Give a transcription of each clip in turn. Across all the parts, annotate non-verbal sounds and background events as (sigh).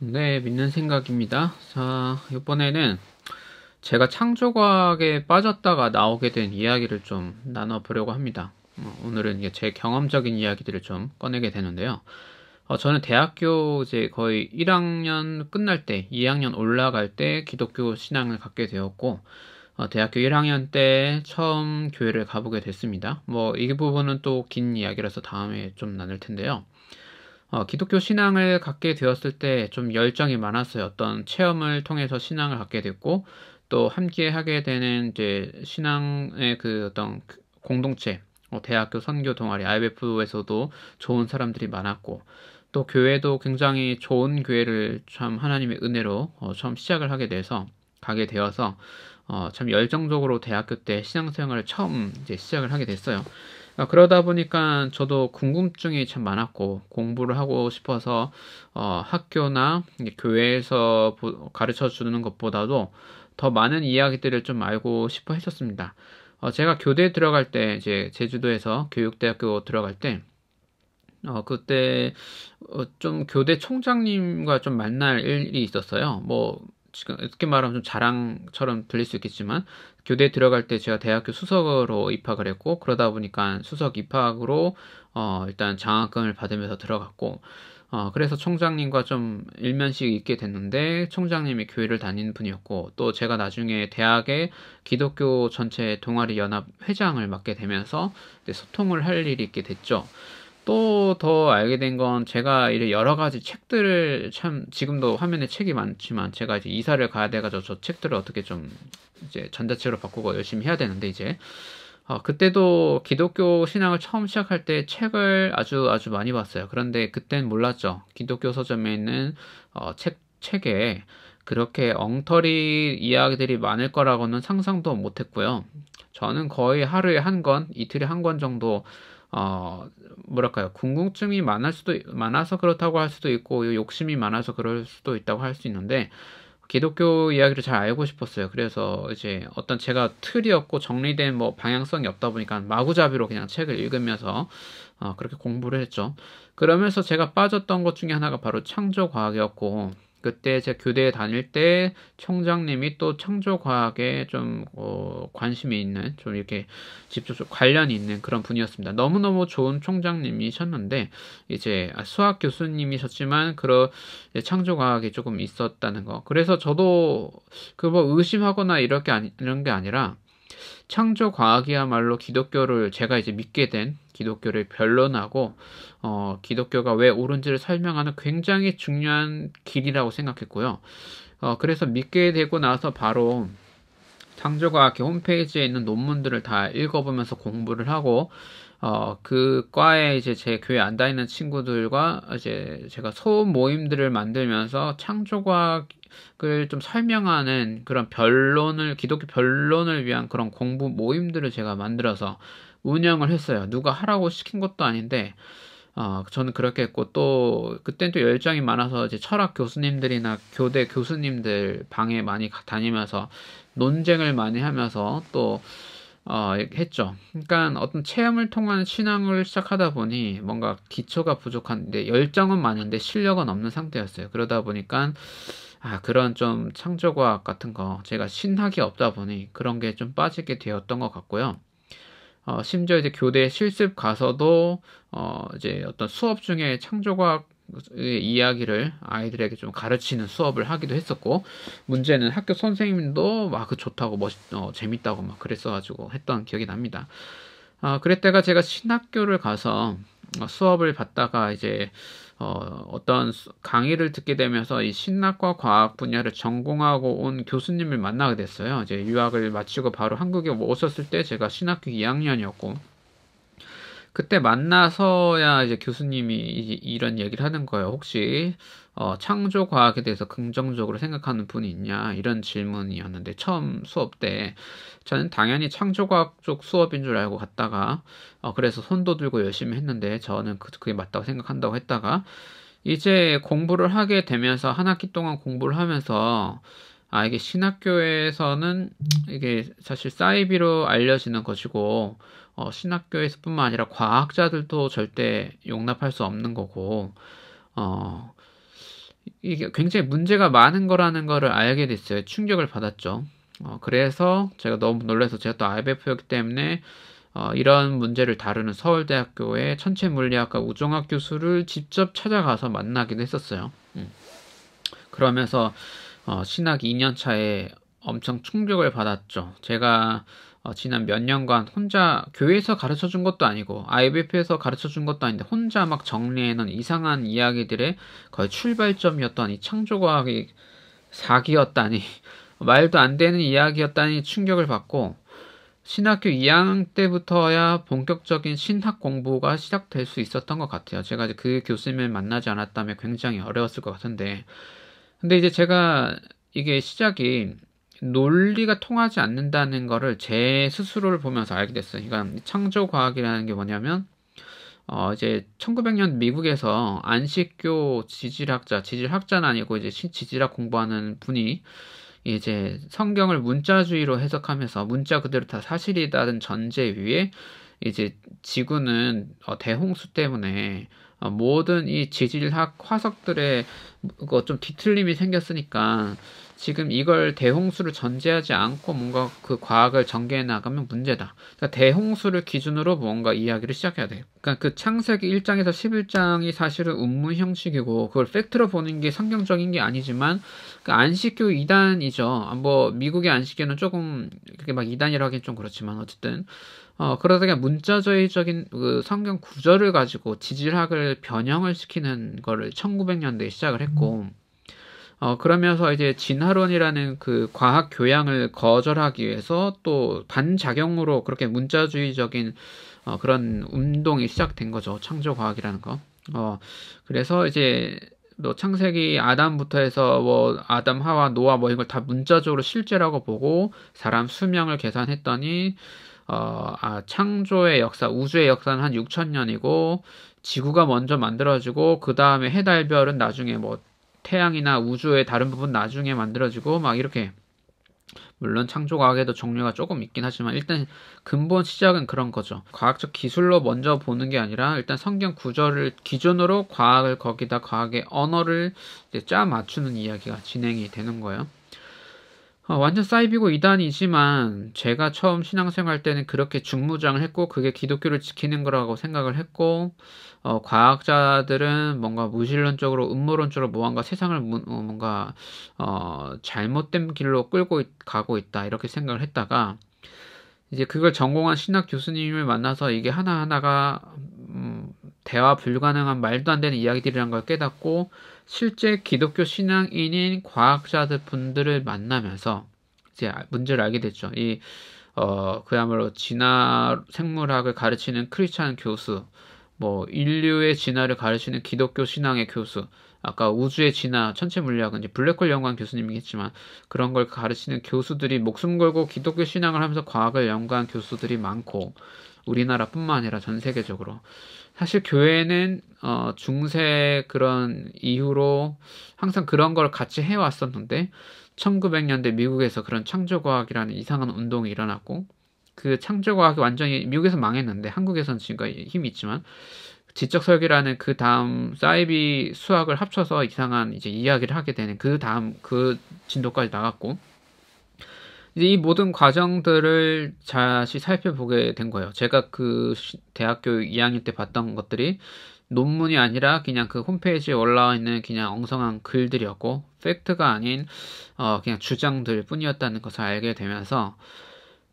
네, 믿는 생각입니다. 자, 이번에는 제가 창조과학에 빠졌다가 나오게 된 이야기를 좀 나눠보려고 합니다. 어, 오늘은 제제 경험적인 이야기들을 좀 꺼내게 되는데요. 어, 저는 대학교 이제 거의 1학년 끝날 때, 2학년 올라갈 때 기독교 신앙을 갖게 되었고, 어, 대학교 1학년 때 처음 교회를 가보게 됐습니다. 뭐, 이 부분은 또 긴 이야기라서 다음에 좀 나눌 텐데요. 어, 기독교 신앙을 갖게 되었을 때 좀 열정이 많았어요. 어떤 체험을 통해서 신앙을 갖게 됐고 또 함께 하게 되는 이제 신앙의 그 어떤 그 공동체, 어, 대학교 선교 동아리 IBF에서도 좋은 사람들이 많았고 또 교회도 굉장히 좋은 교회를 참 하나님의 은혜로 어, 처음 시작을 하게 돼서 가게 되어서 어, 참 열정적으로 대학교 때 신앙생활을 처음 이제 시작을 하게 됐어요. 아, 그러다 보니까 저도 궁금증이 참 많았고 공부를 하고 싶어서 어, 학교나 교회에서 가르쳐 주는 것보다도 더 많은 이야기들을 좀 알고 싶어 했었습니다. 어, 제가 교대 들어갈 때 이제 제주도에서 교육대학교 들어갈 때 어, 그때 어, 좀 교대 총장님과 좀 만날 일이 있었어요. 뭐 지금 어떻게 말하면 좀 자랑처럼 들릴 수 있겠지만 교대에 들어갈 때 제가 대학교 수석으로 입학을 했고 그러다 보니까 수석 입학으로 어 일단 장학금을 받으면서 들어갔고 어 그래서 총장님과 좀 일면식 있게 됐는데 총장님이 교회를 다니는 분이었고 또 제가 나중에 대학의 기독교 전체 동아리 연합 회장을 맡게 되면서 소통을 할 일이 있게 됐죠. 또더 알게 된 건 제가 이런 여러 가지 책들을 참 지금도 화면에 책이 많지만 제가 이제 이사를 가야 돼가지고 저 책들을 어떻게 좀 이제 전자책으로 바꾸고 열심히 해야 되는데 이제 어, 그때도 기독교 신앙을 처음 시작할 때 책을 아주 아주 많이 봤어요. 그런데 그땐 몰랐죠. 기독교 서점에 있는 어, 책 책에 그렇게 엉터리 이야기들이 많을 거라고는 상상도 못했고요. 저는 거의 하루에 한 권, 이틀에 한 권 정도 어 뭐랄까요 궁금증이 많을 수도 많아서 그렇다고 할 수도 있고 욕심이 많아서 그럴 수도 있다고 할 수 있는데 기독교 이야기를 잘 알고 싶었어요. 그래서 이제 어떤 제가 틀이 없고 정리된 뭐 방향성이 없다 보니까 마구잡이로 그냥 책을 읽으면서 어, 그렇게 공부를 했죠. 그러면서 제가 빠졌던 것 중에 하나가 바로 창조 과학이었고 그때 제가 교대에 다닐 때 총장님이 또 창조과학에 좀 어, 관심이 있는 좀 이렇게 직접 적 관련이 있는 그런 분이었습니다. 너무너무 좋은 총장님이셨는데 이제 아, 수학 교수님이셨지만 그런 창조과학이 조금 있었다는 거. 그래서 저도 그뭐 의심하거나 이렇게 아니, 이런 게 아니라 창조 과학이야말로 기독교를 제가 이제 믿게 된 기독교를 변론하고 어, 기독교가 왜 옳은지를 설명하는 굉장히 중요한 길이라고 생각했고요. 어, 그래서 믿게 되고 나서 바로 창조과학의 홈페이지에 있는 논문들을 다 읽어보면서 공부를 하고 어, 그 과에 이제 제 교회 안 다니는 친구들과 이제 제가 소음 모임들을 만들면서 창조과학을 좀 설명하는 그런 변론을, 기독교 변론을 위한 그런 공부 모임들을 제가 만들어서 운영을 했어요. 누가 하라고 시킨 것도 아닌데, 어, 저는 그렇게 했고, 또, 그땐 또 열정이 많아서 이제 철학 교수님들이나 교대 교수님들 방에 많이 다니면서 논쟁을 많이 하면서 또, 어, 했죠. 그러니까 어떤 체험을 통한 신앙을 시작하다 보니 뭔가 기초가 부족한데 열정은 많은데 실력은 없는 상태였어요. 그러다 보니까 아, 그런 좀 창조과학 같은 거 제가 신학이 없다 보니 그런 게 좀 빠지게 되었던 것 같고요. 어, 심지어 이제 교대 실습 가서도 어, 이제 어떤 수업 중에 창조과학 이야기를 아이들에게 좀 가르치는 수업을 하기도 했었고 문제는 학교 선생님도 막 그 좋다고 멋 어, 재밌다고 막 그랬어가지고 했던 기억이 납니다. 아 그랬다가 제가 신학교를 가서 어, 수업을 받다가 이제 어, 어떤 강의를 듣게 되면서 이 신학과 과학 분야를 전공하고 온 교수님을 만나게 됐어요. 이제 유학을 마치고 바로 한국에 오셨을 때 제가 신학교 2학년이었고 그때 만나서야 이제 교수님이 이, 제이런 얘기를 하는 거예요. 혹시 어, 창조 과학에 대해서 긍정적으로 생각하는 분이 있냐 이런 질문이었는데 처음 수업 때 저는 당연히 창조 과학 쪽 수업인 줄 알고 갔다가 어, 그래서 손도 들고 열심히 했는데 저는 그, 그게 맞다고 생각한다고 했다가 이제 공부를 하게 되면서 한 학기 동안 공부를 하면서 아 이게 신학교에서는 이게 사실 사이비로 알려지는 것이고 어, 신학교에서뿐만 아니라 과학자들도 절대 용납할 수 없는 거고 어, 이게 굉장히 문제가 많은 거라는 거를 알게 됐어요. 충격을 받았죠. 어, 그래서 제가 너무 놀라서 제가 또 IBF였기 때문에 어, 이런 문제를 다루는 서울대학교의 천체물리학과 우종학 교수를 직접 찾아가서 만나기도 했었어요. 음. 그러면서 어, 신학 2년 차에 엄청 충격을 받았죠. 제가 어, 지난 몇 년간 혼자 교회에서 가르쳐 준 것도 아니고 IBF에서 가르쳐 준 것도 아닌데 혼자 막 정리해놓은 이상한 이야기들의 거의 출발점이었던 이 창조과학이 사기였다니 (laughs) 말도 안 되는 이야기였다니 충격을 받고 신학교 2학년 때부터야 본격적인 신학 공부가 시작될 수 있었던 것 같아요. 제가 이제 그 교수님을 만나지 않았다면 굉장히 어려웠을 것 같은데 근데 이제 제가 이게 시작이 논리가 통하지 않는다는 거를 제 스스로를 보면서 알게 됐어요. 그러니까 창조과학이라는 게 뭐냐면 어 이제 1900년 미국에서 안식교 지질학자, 지질학자는 아니고 이제 지질학 공부하는 분이 이제 성경을 문자주의로 해석하면서 문자 그대로 다 사실이라는 전제 위에 이제 지구는 어, 대홍수 때문에 어, 모든 이 지질학 화석들의 뭐, 그좀 뒤틀림이 생겼으니까 지금 이걸 대홍수를 전제하지 않고 뭔가 그 과학을 전개해 나가면 문제다. 그러니까 대홍수를 기준으로 뭔가 이야기를 시작해야 돼요. 그러니까 그 창세기 1장에서 11장이 사실은 운문 형식이고 그걸 팩트로 보는 게 성경적인 게 아니지만 그 안식교 이단이죠. 뭐 미국의 안식교는 조금 그게 막 이단이라 하긴 좀 그렇지만 어쨌든 어, 그러다 보니 문자적인 그 성경 구절을 가지고 지질학을 변형을 시키는 거를 1900년대에 시작을 했고, 음. 어, 그러면서 이제 진화론이라는 그 과학 교양을 거절하기 위해서 또 반작용으로 그렇게 문자주의적인 어, 그런 운동이 시작된 거죠. 창조과학이라는 거. 어, 그래서 이제 뭐 창세기 아담부터 해서 뭐 아담 하와 노아 뭐 이걸 다 문자적으로 실제라고 보고 사람 수명을 계산했더니 어, 아, 창조의 역사, 우주의 역사는 한 6천 년이고 지구가 먼저 만들어지고 그 다음에 해달별은 나중에 뭐 태양이나 우주의 다른 부분 나중에 만들어지고 막 이렇게 물론 창조과학에도 종류가 조금 있긴 하지만 일단 근본 시작은 그런 거죠. 과학적 기술로 먼저 보는 게 아니라 일단 성경 구절을 기준으로 과학을 거기다 과학의 언어를 짜 맞추는 이야기가 진행이 되는 거예요. 어, 완전 사이비고 이단이지만 제가 처음 신앙생활 때는 그렇게 중무장을 했고 그게 기독교를 지키는 거라고 생각을 했고 어, 과학자들은 뭔가 무신론적으로 음모론적으로 무언가 세상을 무, 어, 뭔가 어, 잘못된 길로 끌고 있, 가고 있다 이렇게 생각을 했다가 이제 그걸 전공한 신학 교수님을 만나서 이게 하나하나가 음, 대화 불가능한 말도 안 되는 이야기들이라는걸 깨닫고 실제 기독교 신앙인인 과학자들 분들을 만나면서 이제 문제를 알게 됐죠. 이 어, 그야말로 진화 생물학을 가르치는 크리스찬 교수, 뭐 인류의 진화를 가르치는 기독교 신앙의 교수, 아까 우주의 진화, 천체 물리학은 이제 블랙홀 연구한 교수님이겠지만 그런 걸 가르치는 교수들이 목숨 걸고 기독교 신앙을 하면서 과학을 연구한 교수들이 많고 우리나라뿐만 아니라 전 세계적으로 사실 교회는 어, 중세 그런 이후로 항상 그런 걸 같이 해왔었는데 1900년대 미국에서 그런 창조과학이라는 이상한 운동이 일어났고 그 창조과학이 완전히 미국에서 망했는데 한국에서는 지금까지 힘이 있지만 지적 설계라는 그 다음 사이비 수학을 합쳐서 이상한 이제 이야기를 하게 되는 그 다음 그 진도까지 나갔고 이제 이 모든 과정들을 다시 살펴보게 된 거예요. 제가 그 대학교 2학년 때 봤던 것들이 논문이 아니라 그냥 그 홈페이지에 올라와 있는 그냥 엉성한 글들이었고 팩트가 아닌 어 그냥 주장들 뿐이었다는 것을 알게 되면서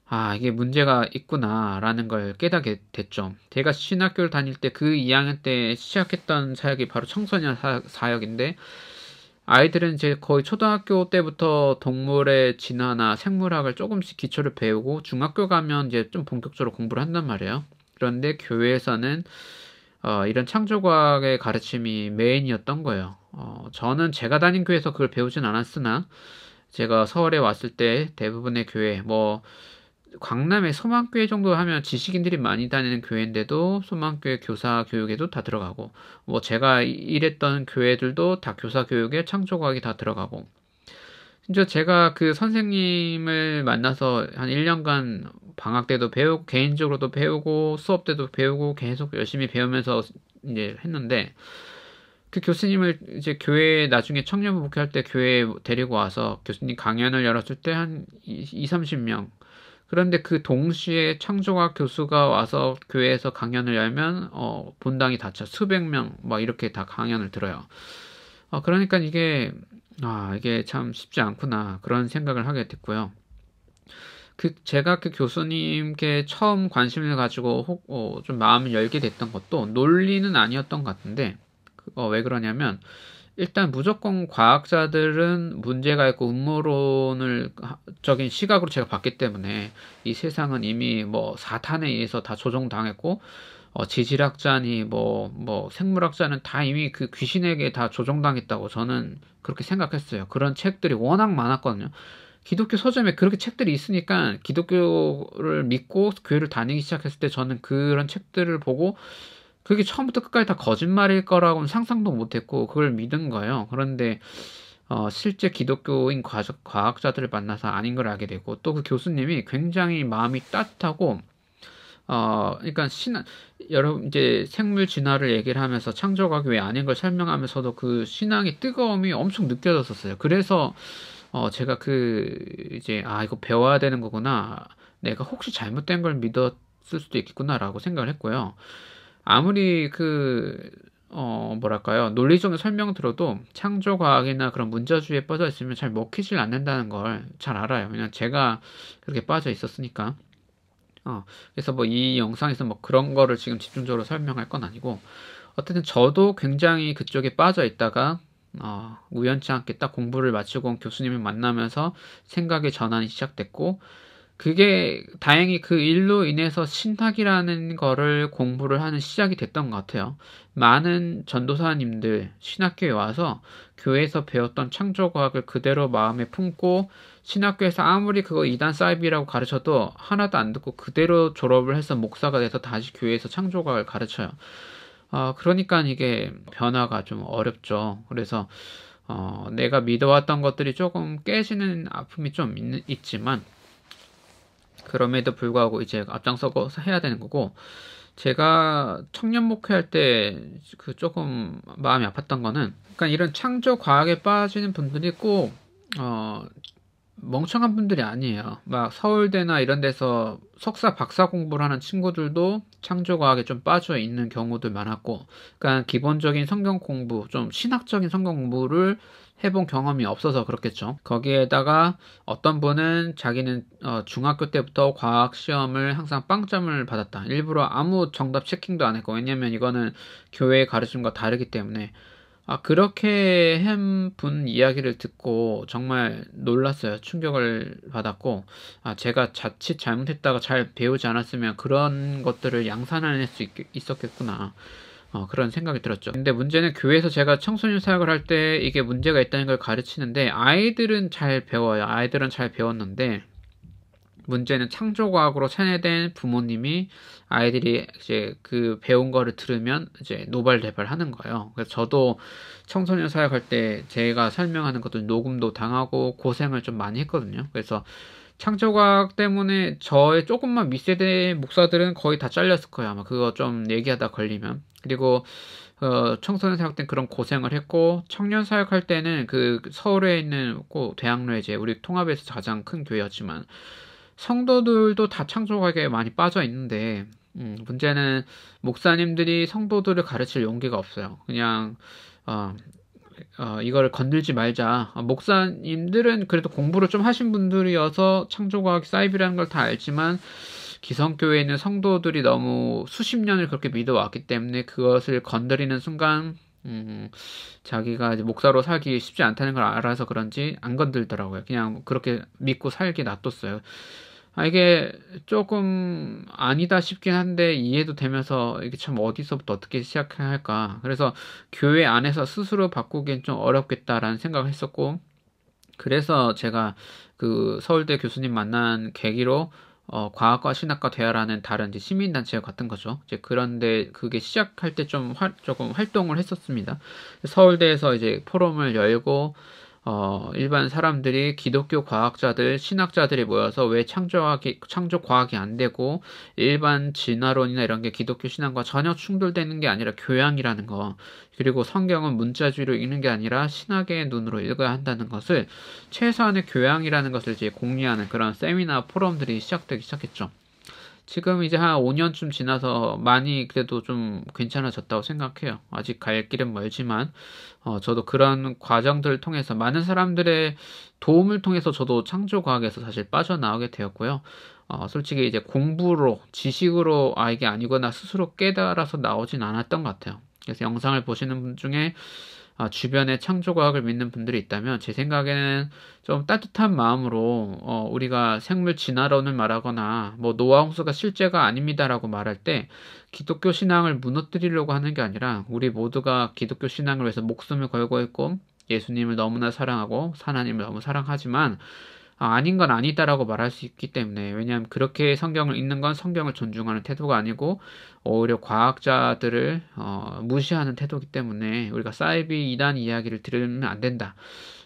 아, 이게 문제가 있구나라는 걸 깨닫게 됐죠. 제가 신학교를 다닐 때 그 2학년 때 시작했던 사역이 바로 청소년 사역인데 아이들은 이제 거의 초등학교 때부터 동물의 진화나 생물학을 조금씩 기초를 배우고 중학교 가면 이제 좀 본격적으로 공부를 한단 말이에요. 그런데 교회에서는 어, 이런 창조과학의 가르침이 메인이었던 거예요. 어, 저는 제가 다닌 교회에서 그걸 배우진 않았으나 제가 서울에 왔을 때 대부분의 교회 뭐 광남에 소망교회 정도 하면 지식인들이 많이 다니는 교회인데도 소망교회 교사 교육에도 다 들어가고 뭐 제가 일했던 교회들도 다 교사 교육에 창조과학이 다 들어가고 진짜 제가 그 선생님을 만나서 한 1년간 방학 때도 배우고 개인적으로도 배우고 수업 때도 배우고 계속 열심히 배우면서 이제 했는데 그 교수님을 이제 교회 에 나중에 청년부 목회할 때 교회에 데리고 와서 교수님 강연을 열었을 때 한 2, 30명 그런데 그 동시에 창조학 교수가 와서 교회에서 강연을 열면 어, 본당이 닫쳐 수백 명 막 이렇게 다 강연을 들어요. 어, 그러니까 이게 아 이게 참 쉽지 않구나 그런 생각을 하게 됐고요. 그 제가 그 교수님께 처음 관심을 가지고 혹, 어, 좀 마음을 열게 됐던 것도 논리는 아니었던 것 같은데 어, 왜 그러냐면 일단 무조건 과학자들은 문제가 있고 음모론을 적인 시각으로 제가 봤기 때문에 이 세상은 이미 뭐 사탄에 의해서 다 조종당했고 어, 지질학자니 뭐, 뭐 생물학자는 다 이미 그 귀신에게 다 조종당했다고 저는 그렇게 생각했어요. 그런 책들이 워낙 많았거든요. 기독교 서점에 그렇게 책들이 있으니까 기독교를 믿고 교회를 다니기 시작했을 때 저는 그런 책들을 보고 그게 처음부터 끝까지 다 거짓말일 거라고는 상상도 못했고 그걸 믿은 거예요. 그런데 어, 실제 기독교인 과적, 과학자들을 만나서 아닌 걸 알게 되고 또 그 교수님이 굉장히 마음이 따뜻하고 어, 그러니까 신 여러분 이제 생물 진화를 얘기를 하면서 창조학이 왜 아닌 걸 설명하면서도 그 신앙의 뜨거움이 엄청 느껴졌었어요. 그래서 어, 제가 그 이제 아 이거 배워야 되는 거구나. 내가 혹시 잘못된 걸 믿었을 수도 있겠구나라고 생각을 했고요. 아무리 그, 어, 뭐랄까요. 논리적인 설명 들어도 창조과학이나 그런 문자주의에 빠져 있으면 잘 먹히질 않는다는 걸 잘 알아요. 그냥 제가 그렇게 빠져 있었으니까. 어, 그래서 뭐 이 영상에서 뭐 그런 거를 지금 집중적으로 설명할 건 아니고, 어쨌든 저도 굉장히 그쪽에 빠져 있다가, 어, 우연치 않게 딱 공부를 마치고 온 교수님을 만나면서 생각의 전환이 시작됐고, 그게 다행히 그 일로 인해서 신학이라는 거를 공부를 하는 시작이 됐던 것 같아요. 많은 전도사님들 신학교에 와서 교회에서 배웠던 창조과학을 그대로 마음에 품고 신학교에서 아무리 그거 이단 사이비라고 가르쳐도 하나도 안 듣고 그대로 졸업을 해서 목사가 돼서 다시 교회에서 창조과학을 가르쳐요. 어, 그러니까 이게 변화가 좀 어렵죠. 그래서 어, 내가 믿어왔던 것들이 조금 깨지는 아픔이 좀 있, 있지만 그럼에도 불구하고 이제 앞장서고 해야 되는 거고 제가 청년 목회할 때 그 조금 마음이 아팠던 거는 그러니까 이런 창조 과학에 빠지는 분들이 꼭 어, 멍청한 분들이 아니에요. 막 서울대나 이런 데서 석사 박사 공부를 하는 친구들도 창조 과학에 좀 빠져 있는 경우도 많았고 그러니까 기본적인 성경 공부, 좀 신학적인 성경 공부를 해본 경험이 없어서 그렇겠죠. 거기에다가 어떤 분은 자기는 어, 중학교 때부터 과학 시험을 항상 빵점을 받았다. 일부러 아무 정답 체킹도 안 했고 왜냐면 이거는 교회의 가르침과 다르기 때문에 아 그렇게 한 분 이야기를 듣고 정말 놀랐어요. 충격을 받았고 아 제가 자칫 잘못했다가 잘 배우지 않았으면 그런 것들을 양산할 수 있, 있었겠구나. 어, 그런 생각이 들었죠. 근데 문제는 교회에서 제가 청소년 사역을 할 때 이게 문제가 있다는 걸 가르치는데 아이들은 잘 배워요. 아이들은 잘 배웠는데 문제는 창조과학으로 체내된 부모님이 아이들이 이제 그 배운 거를 들으면 이제 노발대발 하는 거예요. 그래서 저도 청소년 사역할 때 제가 설명하는 것도 녹음도 당하고 고생을 좀 많이 했거든요. 그래서 창조과학 때문에 저의 조금만 미세대 목사들은 거의 다 잘렸을 거예요. 아마 그거 좀 얘기하다 걸리면. 그리고 어, 청소년 사역 때 그런 고생을 했고 청년 사역할 때는 그 서울에 있는 꼭 대학로에 이제 우리 통합에서 가장 큰 교회였지만 성도들도 다 창조과학에 많이 빠져 있는데 음, 문제는 목사님들이 성도들을 가르칠 용기가 없어요. 그냥 어, 어, 이거를 건들지 말자. 어, 목사님들은 그래도 공부를 좀 하신 분들이어서 창조과학 사이비라는 걸 다 알지만 기성교회에 있는 성도들이 너무 수십 년을 그렇게 믿어왔기 때문에 그것을 건드리는 순간 음, 자기가 목사로 살기 쉽지 않다는 걸 알아서 그런지 안 건들더라고요. 그냥 그렇게 믿고 살게 놔뒀어요. 아, 이게 조금 아니다 싶긴 한데 이해도 되면서 이게 참 어디서부터 어떻게 시작해야 할까. 그래서 교회 안에서 스스로 바꾸기엔 좀 어렵겠다라는 생각을 했었고, 그래서 제가 그 서울대 교수님 만난 계기로 어, 과학과 신학과 대화라는 다른 이제 시민단체 와 같은 거죠. 이제 그런데 그게 시작할 때좀 조금 활동을 했었습니다. 서울대에서 이제 포럼을 열고 어, 일반 사람들이 기독교 과학자들, 신학자들이 모여서 왜 창조학이, 창조 과학이 안 되고 일반 진화론이나 이런 게 기독교 신앙과 전혀 충돌되는 게 아니라 교양이라는 거, 그리고 성경은 문자주의로 읽는 게 아니라 신학의 눈으로 읽어야 한다는 것을 최소한의 교양이라는 것을 이제 공유하는 그런 세미나 포럼들이 시작되기 시작했죠. 지금 이제 한 5년쯤 지나서 많이 그래도 좀 괜찮아졌다고 생각해요. 아직 갈 길은 멀지만 어, 저도 그런 과정들을 통해서 많은 사람들의 도움을 통해서 저도 창조과학에서 사실 빠져나오게 되었고요. 어, 솔직히 이제 공부로 지식으로 아 이게 아니거나 스스로 깨달아서 나오진 않았던 것 같아요. 그래서 영상을 보시는 분 중에 아, 주변에 창조과학을 믿는 분들이 있다면 제 생각에는 좀 따뜻한 마음으로 어, 우리가 생물 진화론을 말하거나 뭐 노아 홍수가 실제가 아닙니다라고 말할 때 기독교 신앙을 무너뜨리려고 하는 게 아니라 우리 모두가 기독교 신앙을 위해서 목숨을 걸고 있고 예수님을 너무나 사랑하고 하나님을 너무 사랑하지만 아, 아닌 건 아니다라고 말할 수 있기 때문에 왜냐하면 그렇게 성경을 읽는 건 성경을 존중하는 태도가 아니고 오히려 과학자들을 어, 무시하는 태도이기 때문에 우리가 사이비 이단 이야기를 들으면 안 된다.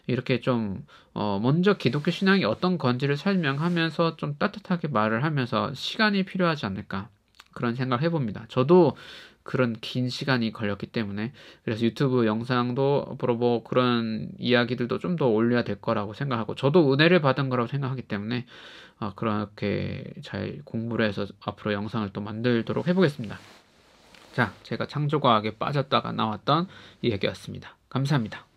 이렇게 좀 어, 먼저 기독교 신앙이 어떤 건지를 설명하면서 좀 따뜻하게 말을 하면서 시간이 필요하지 않을까 그런 생각을 해봅니다. 저도 그런 긴 시간이 걸렸기 때문에 그래서 유튜브 영상도 보러 로뭐 그런 이야기들도 좀 더 올려야 될 거라고 생각하고 저도 은혜를 받은 거라고 생각하기 때문에 아, 그렇게 잘 공부를 해서 앞으로 영상을 또 만들도록 해보겠습니다. 자, 제가 창조과학에 빠졌다가 나왔던 이야기였습니다. 감사합니다.